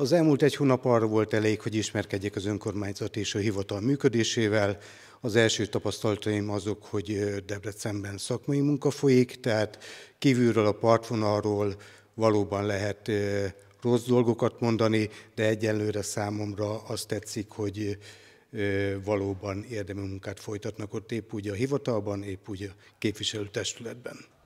Az elmúlt egy hónap arra volt elég, hogy ismerkedjek az önkormányzat és a hivatal működésével. Az első tapasztalataim azok, hogy Debrecenben szakmai munka folyik, tehát kívülről a partvonalról valóban lehet rossz dolgokat mondani, de egyelőre számomra azt tetszik, hogy valóban érdemi munkát folytatnak ott épp úgy a hivatalban, épp úgy a képviselőtestületben.